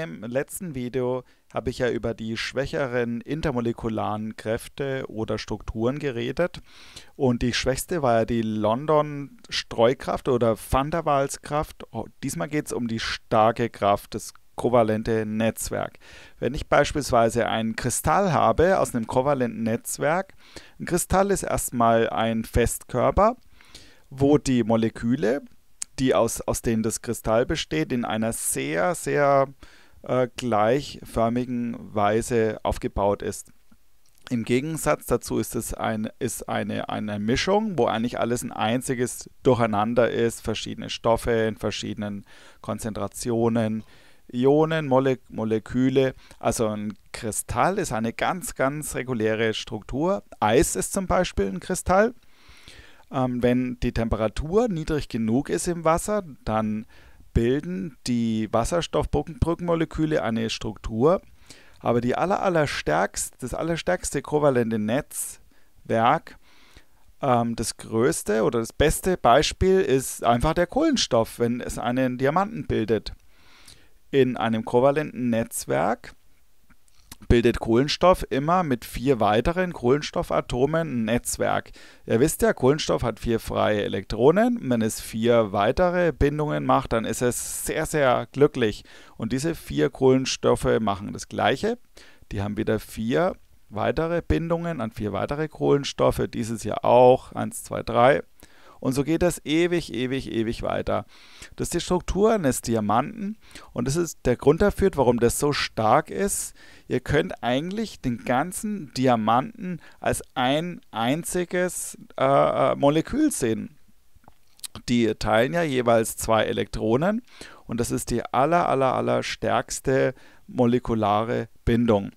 Im letzten Video habe ich ja über die schwächeren intermolekularen Kräfte oder Strukturen geredet. Und die schwächste war ja die London-Streukraft oder Van der Waals-Kraft. Oh, diesmal geht es um die starke Kraft, das kovalente Netzwerk. Wenn ich beispielsweise einen Kristall habe aus einem kovalenten Netzwerk, ein Kristall ist erstmal ein Festkörper, wo die Moleküle, die aus, aus denen das Kristall besteht, in einer sehr, sehr äh, gleichförmigen Weise aufgebaut ist. Im Gegensatz dazu ist es ein, ist eine, eine Mischung, wo eigentlich alles ein einziges Durcheinander ist, verschiedene Stoffe in verschiedenen Konzentrationen, Ionen, Mole Moleküle. Also ein Kristall ist eine ganz, ganz reguläre Struktur. Eis ist zum Beispiel ein Kristall. Ähm, wenn die Temperatur niedrig genug ist im Wasser, dann bilden die Wasserstoffbrückenmoleküle eine Struktur, aber die aller, allerstärkst, das allerstärkste kovalente Netzwerk, ähm, das größte oder das beste Beispiel ist einfach der Kohlenstoff, wenn es einen Diamanten bildet. In einem kovalenten Netzwerk bildet Kohlenstoff immer mit vier weiteren Kohlenstoffatomen ein Netzwerk. Ihr wisst ja, Kohlenstoff hat vier freie Elektronen. Wenn es vier weitere Bindungen macht, dann ist es sehr, sehr glücklich. Und diese vier Kohlenstoffe machen das Gleiche. Die haben wieder vier weitere Bindungen an vier weitere Kohlenstoffe. Dieses hier auch. Eins, zwei, drei. Und so geht das ewig, ewig, ewig weiter. Das ist die Struktur eines Diamanten und das ist der Grund dafür, warum das so stark ist. Ihr könnt eigentlich den ganzen Diamanten als ein einziges äh, äh Molekül sehen. Die teilen ja jeweils zwei Elektronen und das ist die aller, aller, aller stärkste molekulare Bindung.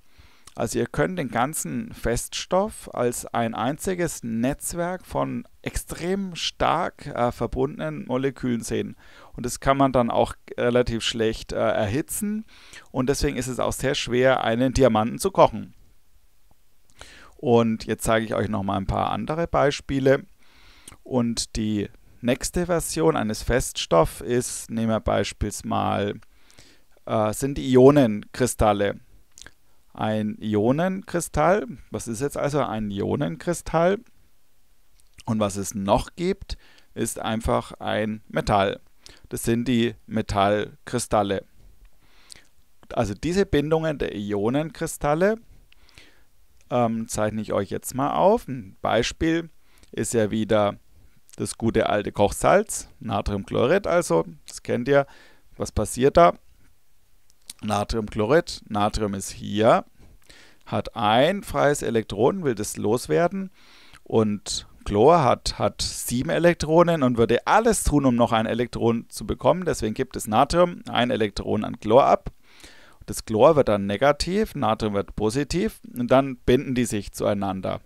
Also ihr könnt den ganzen Feststoff als ein einziges Netzwerk von extrem stark äh, verbundenen Molekülen sehen. Und das kann man dann auch relativ schlecht äh, erhitzen. Und deswegen ist es auch sehr schwer, einen Diamanten zu kochen. Und jetzt zeige ich euch nochmal ein paar andere Beispiele. Und die nächste Version eines Feststoffs ist, nehmen wir beispielsweise mal, äh, sind die Ionenkristalle ein Ionenkristall. Was ist jetzt also ein Ionenkristall? Und was es noch gibt, ist einfach ein Metall. Das sind die Metallkristalle. Also diese Bindungen der Ionenkristalle ähm, zeichne ich euch jetzt mal auf. Ein Beispiel ist ja wieder das gute alte Kochsalz, Natriumchlorid also, das kennt ihr. Was passiert da? Natriumchlorid. Natrium ist hier, hat ein freies Elektron, will das loswerden. Und Chlor hat, hat sieben Elektronen und würde alles tun, um noch ein Elektron zu bekommen. Deswegen gibt es Natrium ein Elektron an Chlor ab. Das Chlor wird dann negativ, Natrium wird positiv und dann binden die sich zueinander.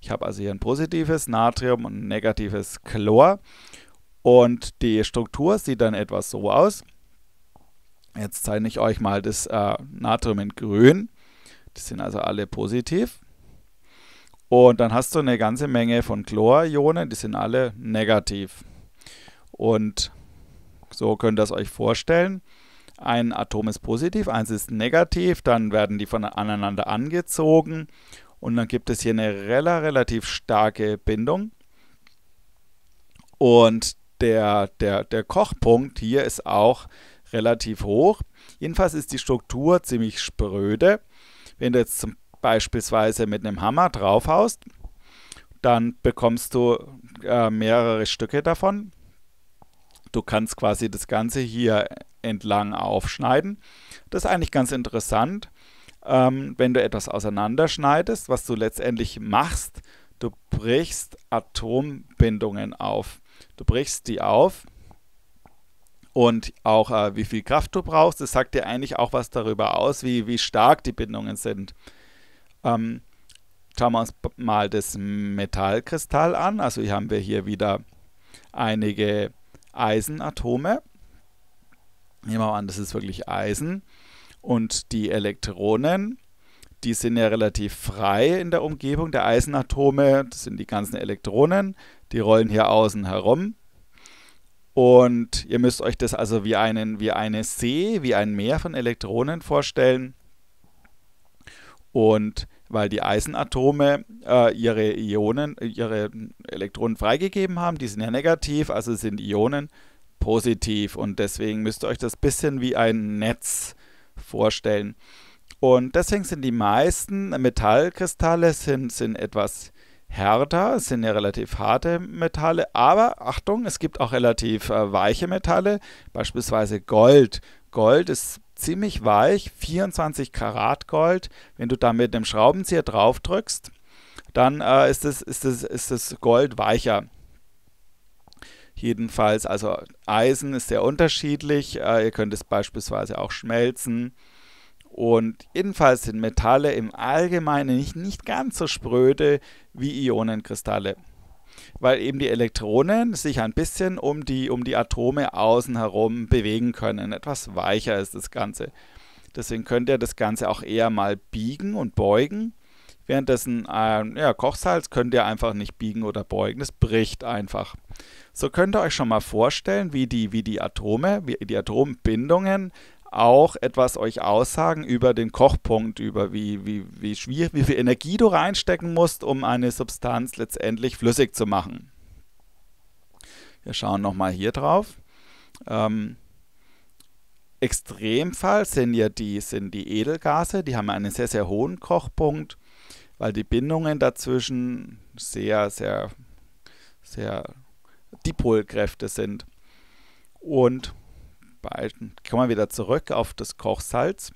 Ich habe also hier ein positives Natrium und ein negatives Chlor. Und die Struktur sieht dann etwas so aus. Jetzt zeige ich euch mal das äh, Natrium in grün. Das sind also alle positiv. Und dann hast du eine ganze Menge von Chlorionen, die sind alle negativ. Und so könnt ihr es euch vorstellen. Ein Atom ist positiv, eins ist negativ, dann werden die von aneinander angezogen und dann gibt es hier eine relativ starke Bindung. Und der, der, der Kochpunkt hier ist auch relativ hoch. Jedenfalls ist die Struktur ziemlich spröde. Wenn du jetzt zum beispielsweise mit einem Hammer draufhaust, dann bekommst du äh, mehrere Stücke davon. Du kannst quasi das Ganze hier entlang aufschneiden. Das ist eigentlich ganz interessant, ähm, wenn du etwas auseinanderschneidest, was du letztendlich machst. Du brichst Atombindungen auf. Du brichst die auf und auch äh, wie viel Kraft du brauchst. Das sagt dir eigentlich auch was darüber aus, wie, wie stark die Bindungen sind. Ähm, schauen wir uns mal das Metallkristall an. Also hier haben wir hier wieder einige Eisenatome. Nehmen wir mal an, das ist wirklich Eisen. Und die Elektronen, die sind ja relativ frei in der Umgebung der Eisenatome. Das sind die ganzen Elektronen, die rollen hier außen herum. Und ihr müsst euch das also wie einen, wie eine See, wie ein Meer von Elektronen vorstellen. Und weil die Eisenatome äh, ihre Ionen, äh, ihre Elektronen freigegeben haben, die sind ja negativ, also sind Ionen positiv. Und deswegen müsst ihr euch das ein bisschen wie ein Netz vorstellen. Und deswegen sind die meisten Metallkristalle sind, sind etwas härter, es sind ja relativ harte Metalle, aber Achtung, es gibt auch relativ äh, weiche Metalle, beispielsweise Gold. Gold ist ziemlich weich, 24 Karat Gold. Wenn du da mit einem Schraubenzieher drauf drückst, dann äh, ist, das, ist, das, ist das Gold weicher. Jedenfalls, also Eisen ist sehr unterschiedlich. Äh, ihr könnt es beispielsweise auch schmelzen. Und jedenfalls sind Metalle im Allgemeinen nicht, nicht ganz so spröde wie Ionenkristalle, weil eben die Elektronen sich ein bisschen um die, um die Atome außen herum bewegen können. Etwas weicher ist das Ganze. Deswegen könnt ihr das Ganze auch eher mal biegen und beugen. Währenddessen ähm, ja, Kochsalz könnt ihr einfach nicht biegen oder beugen. Es bricht einfach. So könnt ihr euch schon mal vorstellen, wie die, wie die Atome, wie die Atombindungen auch etwas euch aussagen über den Kochpunkt, über wie, wie, wie schwierig, wie viel Energie du reinstecken musst, um eine Substanz letztendlich flüssig zu machen. Wir schauen nochmal hier drauf. Ähm, Extremfall sind ja die, sind die Edelgase, die haben einen sehr, sehr hohen Kochpunkt, weil die Bindungen dazwischen sehr, sehr, sehr Dipolkräfte sind. Und behalten. Kommen wir wieder zurück auf das Kochsalz.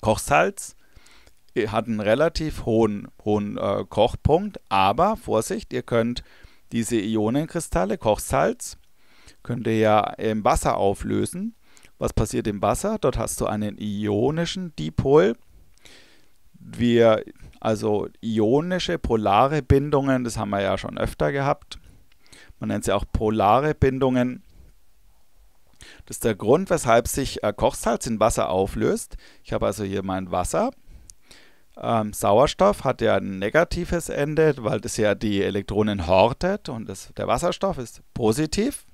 Kochsalz äh, hat einen relativ hohen, hohen äh, Kochpunkt, aber Vorsicht, ihr könnt diese Ionenkristalle, Kochsalz, könnt ihr ja im Wasser auflösen. Was passiert im Wasser? Dort hast du einen ionischen Dipol. Wir, also ionische polare Bindungen, das haben wir ja schon öfter gehabt. Man nennt sie auch polare Bindungen. Das ist der Grund, weshalb sich äh, Kochsalz in Wasser auflöst. Ich habe also hier mein Wasser. Ähm, Sauerstoff hat ja ein negatives Ende, weil das ja die Elektronen hortet und das, der Wasserstoff ist positiv.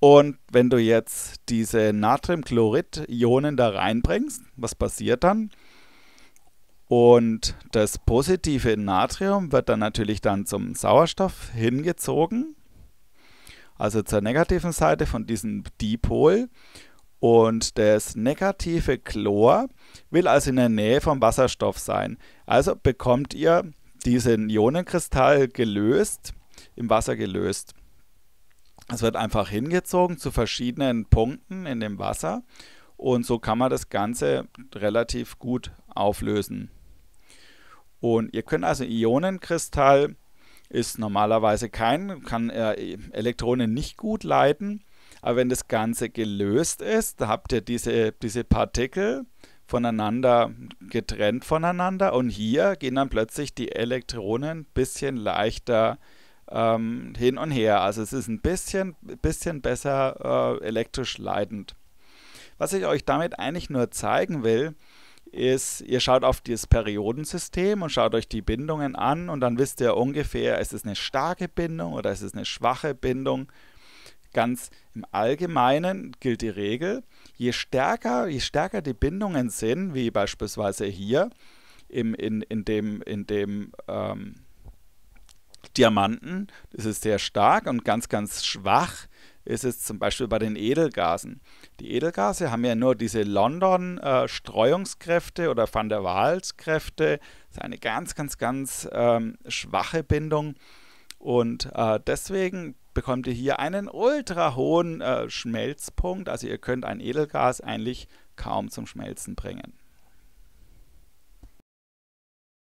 Und wenn du jetzt diese Natriumchlorid-Ionen da reinbringst, was passiert dann? Und das positive Natrium wird dann natürlich dann zum Sauerstoff hingezogen also zur negativen Seite von diesem Dipol. Und das negative Chlor will also in der Nähe vom Wasserstoff sein. Also bekommt ihr diesen Ionenkristall gelöst, im Wasser gelöst. Es wird einfach hingezogen zu verschiedenen Punkten in dem Wasser und so kann man das Ganze relativ gut auflösen. Und ihr könnt also Ionenkristall ist normalerweise kein, kann er Elektronen nicht gut leiten. Aber wenn das Ganze gelöst ist, da habt ihr diese, diese Partikel voneinander getrennt voneinander und hier gehen dann plötzlich die Elektronen ein bisschen leichter ähm, hin und her. Also es ist ein bisschen, bisschen besser äh, elektrisch leitend. Was ich euch damit eigentlich nur zeigen will, ist, ihr schaut auf das Periodensystem und schaut euch die Bindungen an und dann wisst ihr ungefähr, ist es eine starke Bindung oder ist es eine schwache Bindung. Ganz im Allgemeinen gilt die Regel, je stärker, je stärker die Bindungen sind, wie beispielsweise hier im, in, in dem, in dem ähm, Diamanten, das ist sehr stark und ganz, ganz schwach ist es zum Beispiel bei den Edelgasen. Die Edelgase haben ja nur diese London-Streuungskräfte äh, oder Van der Waals-Kräfte. Das ist eine ganz, ganz, ganz ähm, schwache Bindung. Und äh, deswegen bekommt ihr hier einen ultra hohen äh, Schmelzpunkt. Also ihr könnt ein Edelgas eigentlich kaum zum Schmelzen bringen.